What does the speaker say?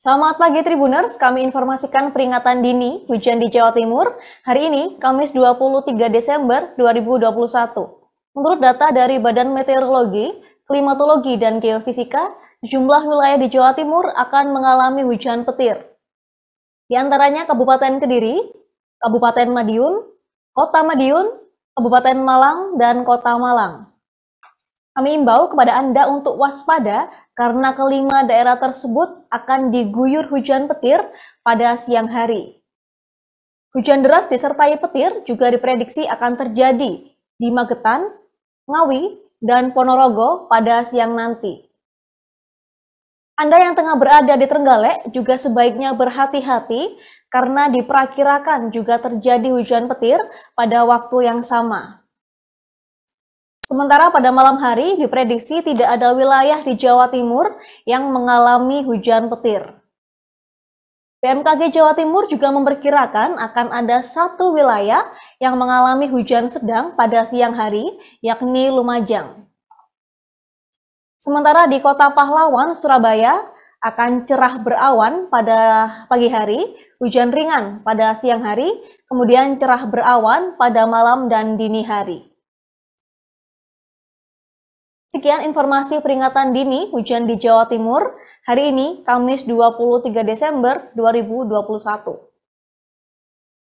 Selamat pagi Tribuners, kami informasikan peringatan dini hujan di Jawa Timur hari ini Kamis 23 Desember 2021. Menurut data dari Badan Meteorologi, Klimatologi dan Geofisika, jumlah wilayah di Jawa Timur akan mengalami hujan petir. Di antaranya Kabupaten Kediri, Kabupaten Madiun, Kota Madiun, Kabupaten Malang, dan Kota Malang. Kami imbau kepada Anda untuk waspada karena kelima daerah tersebut akan diguyur hujan petir pada siang hari. Hujan deras disertai petir juga diprediksi akan terjadi di Magetan, Ngawi, dan Ponorogo pada siang nanti. Anda yang tengah berada di Trenggalek juga sebaiknya berhati-hati karena diperkirakan juga terjadi hujan petir pada waktu yang sama. Sementara pada malam hari diprediksi tidak ada wilayah di Jawa Timur yang mengalami hujan petir. BMKG Jawa Timur juga memperkirakan akan ada satu wilayah yang mengalami hujan sedang pada siang hari, yakni Lumajang. Sementara di Kota Pahlawan, Surabaya, akan cerah berawan pada pagi hari, hujan ringan pada siang hari, kemudian cerah berawan pada malam dan dini hari. Sekian informasi peringatan dini hujan di Jawa Timur hari ini Kamis 23 Desember 2021.